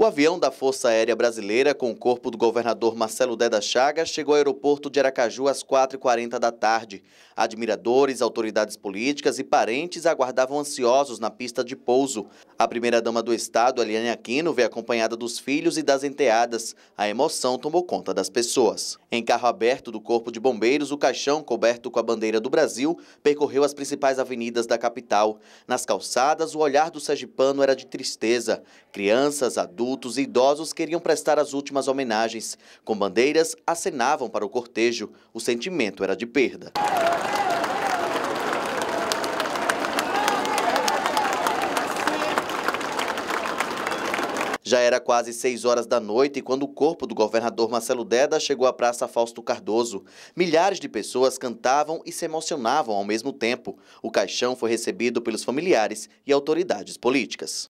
O avião da Força Aérea Brasileira, com o corpo do governador Marcelo Deda Chaga, chegou ao aeroporto de Aracaju às 4h40 da tarde. Admiradores, autoridades políticas e parentes aguardavam ansiosos na pista de pouso. A primeira-dama do Estado, Eliane Aquino, veio acompanhada dos filhos e das enteadas. A emoção tomou conta das pessoas. Em carro aberto do Corpo de Bombeiros, o caixão, coberto com a bandeira do Brasil, percorreu as principais avenidas da capital. Nas calçadas, o olhar do sergipano era de tristeza. Crianças, adultos, adultos e idosos queriam prestar as últimas homenagens. Com bandeiras, acenavam para o cortejo. O sentimento era de perda. Já era quase seis horas da noite quando o corpo do governador Marcelo Deda chegou à Praça Fausto Cardoso. Milhares de pessoas cantavam e se emocionavam ao mesmo tempo. O caixão foi recebido pelos familiares e autoridades políticas.